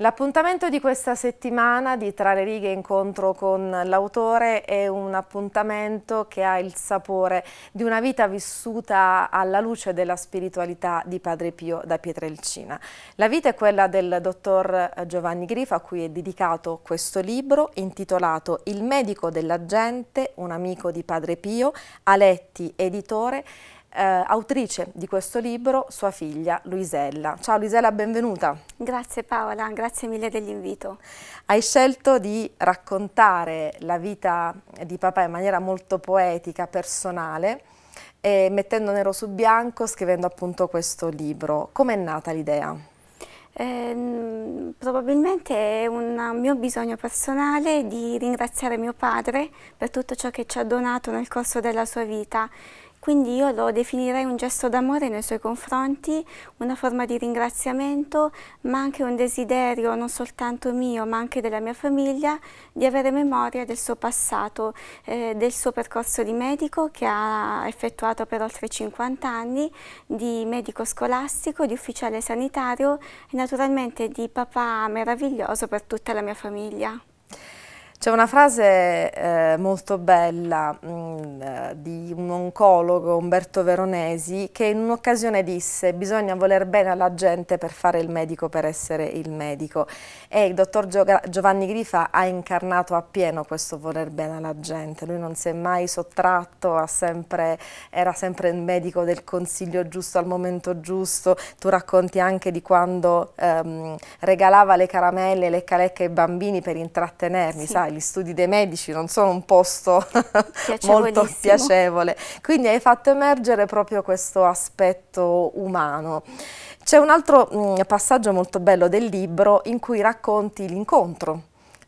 L'appuntamento di questa settimana di Tra le righe incontro con l'autore è un appuntamento che ha il sapore di una vita vissuta alla luce della spiritualità di Padre Pio da Pietrelcina. La vita è quella del dottor Giovanni Grifa a cui è dedicato questo libro intitolato Il medico della gente, un amico di Padre Pio, Aletti, editore, eh, autrice di questo libro, sua figlia Luisella. Ciao Luisella, benvenuta. Grazie Paola, grazie mille dell'invito. Hai scelto di raccontare la vita di papà in maniera molto poetica, personale, mettendo nero su bianco, scrivendo appunto questo libro. Com'è nata l'idea? Eh, probabilmente è un mio bisogno personale di ringraziare mio padre per tutto ciò che ci ha donato nel corso della sua vita quindi io lo definirei un gesto d'amore nei suoi confronti, una forma di ringraziamento, ma anche un desiderio non soltanto mio, ma anche della mia famiglia, di avere memoria del suo passato, eh, del suo percorso di medico che ha effettuato per oltre 50 anni, di medico scolastico, di ufficiale sanitario e naturalmente di papà meraviglioso per tutta la mia famiglia. C'è una frase eh, molto bella mh, mm, eh, di un oncologo, Umberto Veronesi, che in un'occasione disse bisogna voler bene alla gente per fare il medico, per essere il medico. E il dottor Gio Giovanni Grifa ha incarnato appieno questo voler bene alla gente. Lui non si è mai sottratto, sempre, era sempre il medico del consiglio giusto al momento giusto. Tu racconti anche di quando ehm, regalava le caramelle, le calecche ai bambini per intrattenermi, sì. sai? gli studi dei medici non sono un posto molto piacevole, quindi hai fatto emergere proprio questo aspetto umano. C'è un altro mh, mm, passaggio molto bello del libro in cui racconti l'incontro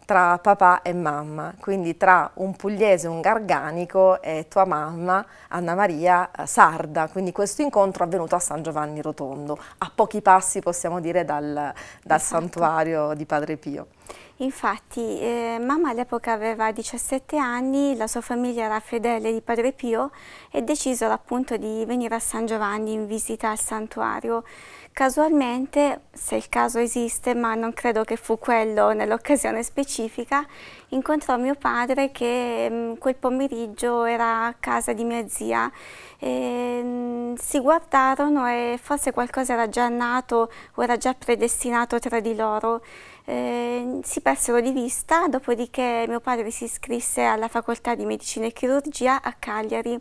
tra papà e mamma, quindi tra un pugliese, un garganico e tua mamma Anna Maria eh, Sarda, quindi questo incontro è avvenuto a San Giovanni Rotondo, a pochi passi possiamo dire dal, dal esatto. santuario di Padre Pio. Infatti, eh, mamma all'epoca aveva 17 anni, la sua famiglia era fedele di Padre Pio e decisero appunto di venire a San Giovanni in visita al santuario. Casualmente, se il caso esiste, ma non credo che fu quello nell'occasione specifica, incontrò mio padre che mh, mm, quel pomeriggio era a casa di mia zia. E, ehm, mh, si guardarono e forse qualcosa era già nato o era già predestinato tra di loro eh, si persero di vista, dopodiché mio padre si iscrisse alla facoltà di medicina e chirurgia a Cagliari.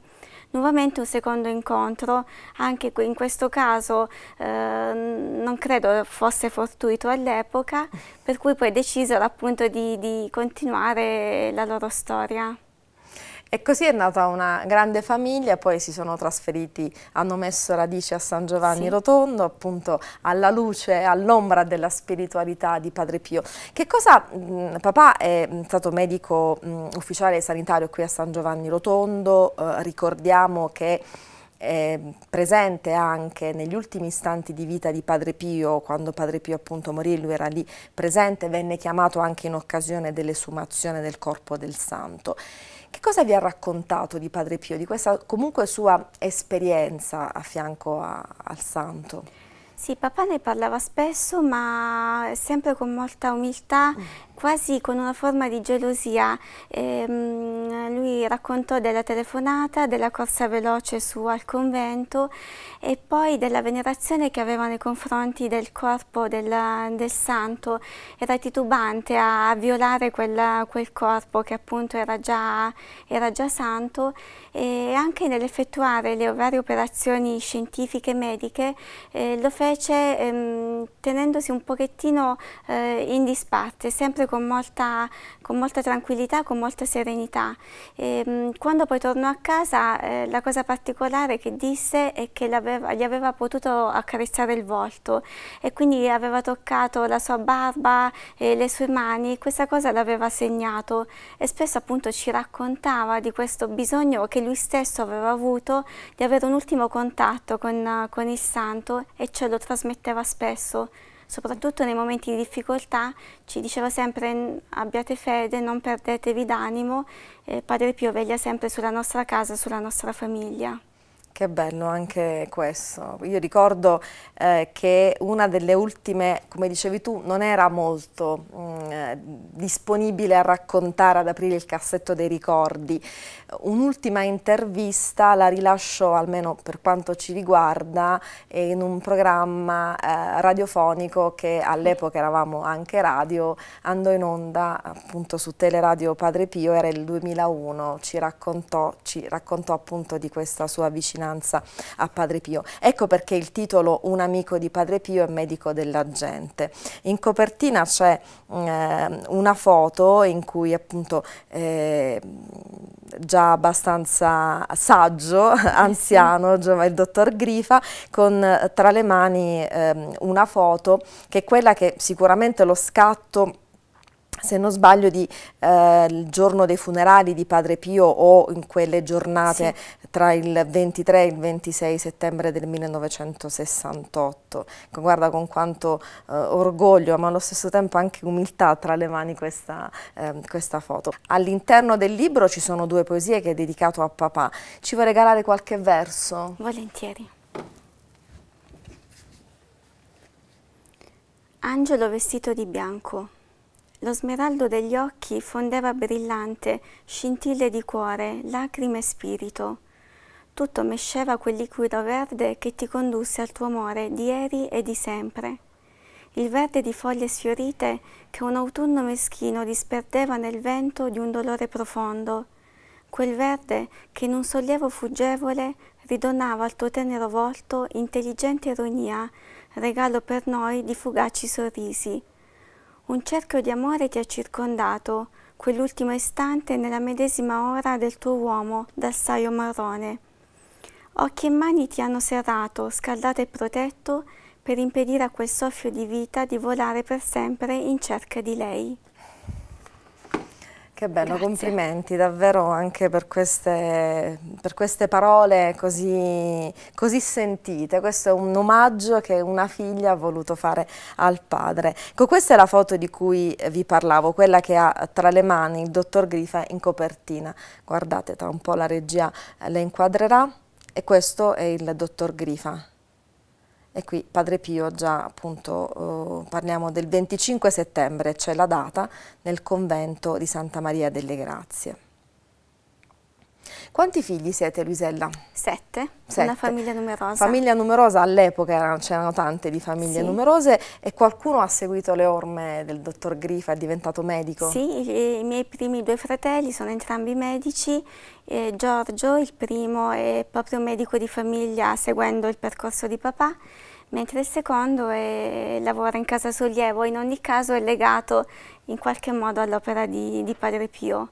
Nuovamente un secondo incontro, anche in questo caso eh, non credo fosse fortuito all'epoca, per cui poi decisero appunto di, di continuare la loro storia. E così è nata una grande famiglia, poi si sono trasferiti, hanno messo radici a San Giovanni sì. Rotondo, appunto alla luce, all'ombra della spiritualità di Padre Pio. Che cosa, mh, papà è stato medico mh, ufficiale sanitario qui a San Giovanni Rotondo, eh, ricordiamo che è presente anche negli ultimi istanti di vita di Padre Pio, quando Padre Pio appunto morì, lui era lì presente, venne chiamato anche in occasione dell'esumazione del corpo del santo. Che cosa vi ha raccontato di Padre Pio, di questa comunque sua esperienza a fianco a, al santo? Sì, papà ne parlava spesso, ma sempre con molta umiltà mm quasi con una forma di gelosia. Ehm, lui raccontò della telefonata, della corsa veloce su al convento e poi della venerazione che aveva nei confronti del corpo della, del santo. Era titubante a, violare quella, quel corpo che appunto era già, era già santo e anche nell'effettuare le varie operazioni scientifiche e mediche eh, lo fece ehm, tenendosi un pochettino eh, in disparte, sempre con molta, con molta tranquillità, con molta serenità. E, ehm, quando poi tornò a casa eh, la cosa particolare che disse è che aveva, gli aveva potuto accarezzare il volto e quindi aveva toccato la sua barba e le sue mani, questa cosa l'aveva segnato e spesso appunto ci raccontava di questo bisogno che lui stesso aveva avuto di avere un ultimo contatto con, con il santo e ce lo trasmetteva spesso soprattutto nei momenti di difficoltà, ci diceva sempre abbiate fede, non perdetevi d'animo, eh, Padre Pio veglia sempre sulla nostra casa, sulla nostra famiglia. Che bello anche questo. Io ricordo eh, che una delle ultime, come dicevi tu, non era molto mh, mm, eh, disponibile a raccontare, ad aprire il cassetto dei ricordi. Un'ultima intervista la rilascio, almeno per quanto ci riguarda, in un programma eh, radiofonico che all'epoca eravamo anche radio, andò in onda appunto su Teleradio Padre Pio, era il 2001, ci raccontò, ci raccontò appunto di questa sua vicinanza vicinanza a Padre Pio. Ecco perché il titolo Un amico di Padre Pio è medico della gente. In copertina c'è eh, una foto in cui appunto eh, già abbastanza saggio, eh anziano, il dottor Grifa, con eh, tra le mani eh, una foto che è quella che sicuramente lo scatto se non sbaglio, di, eh, il giorno dei funerali di Padre Pio o in quelle giornate sì. tra il 23 e il 26 settembre del 1968. Guarda con quanto eh, orgoglio, ma allo stesso tempo anche umiltà tra le mani questa, eh, questa foto. All'interno del libro ci sono due poesie che è dedicato a papà. Ci vuoi regalare qualche verso? Volentieri. Angelo vestito di bianco lo smeraldo degli occhi fondeva brillante, scintille di cuore, lacrime e spirito. Tutto mesceva quel liquido verde che ti condusse al tuo amore di ieri e di sempre. Il verde di foglie sfiorite che un autunno meschino disperdeva nel vento di un dolore profondo. Quel verde che in un sollievo fuggevole ridonava al tuo tenero volto intelligente ironia, regalo per noi di fugaci sorrisi un cerchio di amore ti ha circondato, quell'ultimo istante nella medesima ora del tuo uomo dal saio marrone. Occhi e mani ti hanno serrato, scaldato e protetto per impedire a quel soffio di vita di volare per sempre in cerca di lei. Che bello, Grazie. complimenti davvero anche per queste, per queste parole così, così, sentite. Questo è un omaggio che una figlia ha voluto fare al padre. Ecco, questa è la foto di cui vi parlavo, quella che ha tra le mani il dottor Grifa in copertina. Guardate, tra un po' la regia le inquadrerà e questo è il dottor Grifa e qui Padre Pio già appunto eh, parliamo del 25 settembre, cioè la data, nel convento di Santa Maria delle Grazie. Quanti figli siete Luisella? Sette, Sette. una famiglia numerosa. Famiglia numerosa, all'epoca c'erano tante di famiglie sì. numerose e qualcuno ha seguito le orme del dottor Grifa, è diventato medico? Sì, i miei primi due fratelli sono entrambi medici, eh, Giorgio il primo è proprio medico di famiglia seguendo il percorso di papà mentre il secondo è, lavora in casa sollievo, in ogni caso è legato in qualche modo all'opera di, di Padre Pio.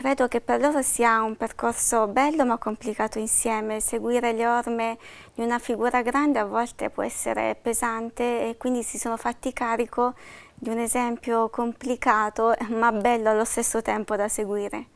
Credo che per loro sia un percorso bello ma complicato insieme. Seguire le orme di una figura grande a volte può essere pesante e quindi si sono fatti carico di un esempio complicato ma bello allo stesso tempo da seguire.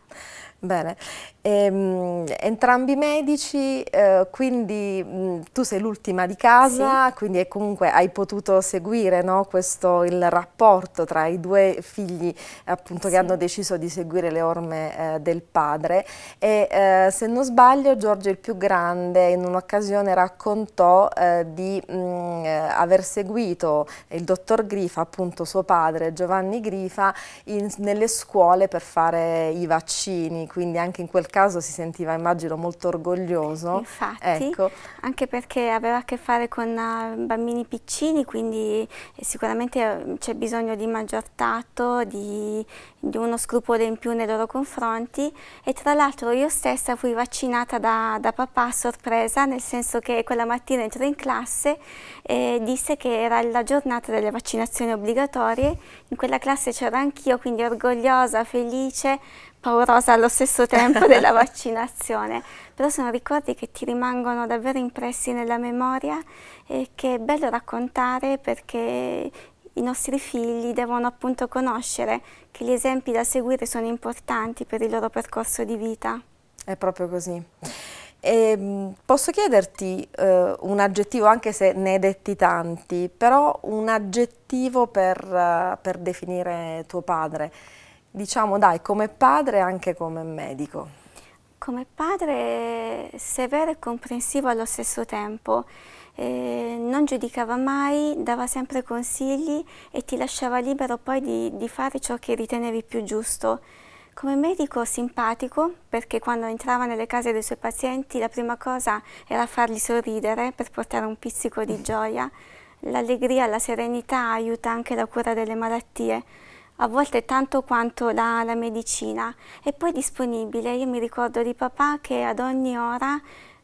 Bene, ehm, entrambi medici, eh, quindi mh, mm, tu sei l'ultima di casa, sì. quindi comunque hai potuto seguire no, questo, il rapporto tra i due figli appunto, sì. che hanno deciso di seguire le orme eh, del padre e eh, se non sbaglio Giorgio il più grande in un'occasione raccontò eh, di mh, mm, eh, aver seguito il dottor Grifa, appunto suo padre Giovanni Grifa, in, nelle scuole per fare i vaccini quindi anche in quel caso si sentiva, immagino, molto orgoglioso. Infatti, ecco. anche perché aveva a che fare con eh, bambini piccini, quindi eh, sicuramente eh, c'è bisogno di maggior tatto, di, di, uno scrupolo in più nei loro confronti e tra l'altro io stessa fui vaccinata da, da, papà a sorpresa, nel senso che quella mattina entrò in classe e disse che era la giornata delle vaccinazioni obbligatorie, in quella classe c'era anch'io, quindi orgogliosa, felice, paurosa allo stesso tempo della vaccinazione, però sono ricordi che ti rimangono davvero impressi nella memoria e che è bello raccontare perché i nostri figli devono appunto conoscere che gli esempi da seguire sono importanti per il loro percorso di vita. È proprio così. E ehm, posso chiederti eh, un aggettivo, anche se ne hai detti tanti, però un aggettivo per, eh, per definire tuo padre. Diciamo dai, come padre e anche come medico. Come padre severo e comprensivo allo stesso tempo, eh, non giudicava mai, dava sempre consigli e ti lasciava libero poi di, di fare ciò che ritenevi più giusto. Come medico simpatico, perché quando entrava nelle case dei suoi pazienti la prima cosa era fargli sorridere per portare un pizzico di gioia. L'allegria, la serenità aiuta anche la cura delle malattie a volte tanto quanto la, la, medicina e poi disponibile. Io mi ricordo di papà che ad ogni ora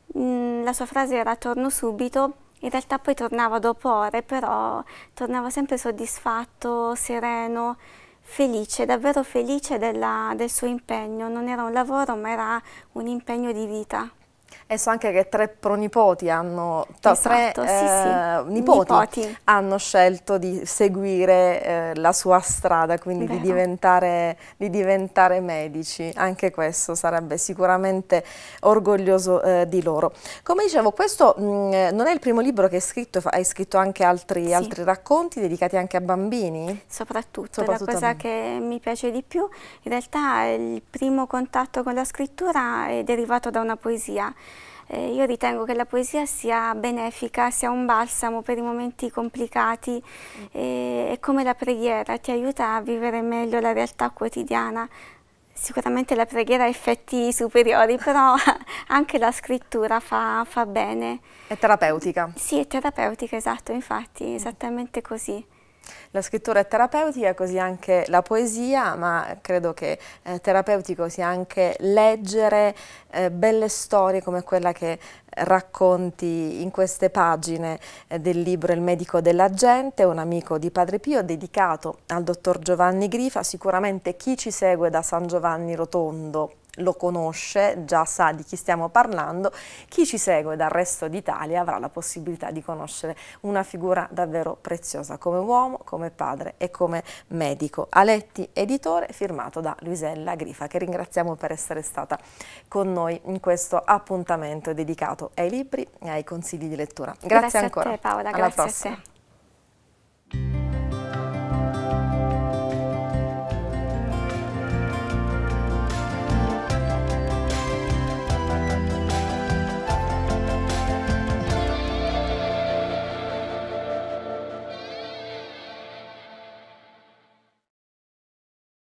mh, mm, la sua frase era torno subito, in realtà poi tornava dopo ore, però tornava sempre soddisfatto, sereno, felice, davvero felice della, del suo impegno. Non era un lavoro ma era un impegno di vita. E so anche che tre pronipoti hanno, esatto, tre sì, eh, sì. Nipoti, nipoti, hanno scelto di seguire eh, la sua strada, quindi di diventare, di diventare, medici. Anche questo sarebbe sicuramente orgoglioso eh, di loro. Come dicevo, questo mh, mm, non è il primo libro che hai scritto, hai scritto anche altri, sì. altri racconti dedicati anche a bambini? Soprattutto, Soprattutto la cosa che mi piace di più, in realtà il primo contatto con la scrittura è derivato da una poesia eh, io ritengo che la poesia sia benefica, sia un balsamo per i momenti complicati, mm. eh, è come la preghiera, ti aiuta a vivere meglio la realtà quotidiana. Sicuramente la preghiera ha effetti superiori, però anche la scrittura fa, fa bene. È terapeutica. Sì, è terapeutica, esatto, infatti, mm. esattamente così. La scrittura è terapeutica, così anche la poesia, ma credo che eh, terapeutico sia anche leggere eh, belle storie come quella che racconti in queste pagine eh, del libro Il medico della gente, un amico di Padre Pio dedicato al dottor Giovanni Grifa, sicuramente chi ci segue da San Giovanni Rotondo lo conosce già sa di chi stiamo parlando, chi ci segue dal resto d'Italia avrà la possibilità di conoscere una figura davvero preziosa come uomo, come padre e come medico. Aletti, editore, firmato da Luisella Grifa, che ringraziamo per essere stata con noi in questo appuntamento dedicato ai libri e ai consigli di lettura. Grazie, grazie ancora. A te, Paola, grazie prossima. a te.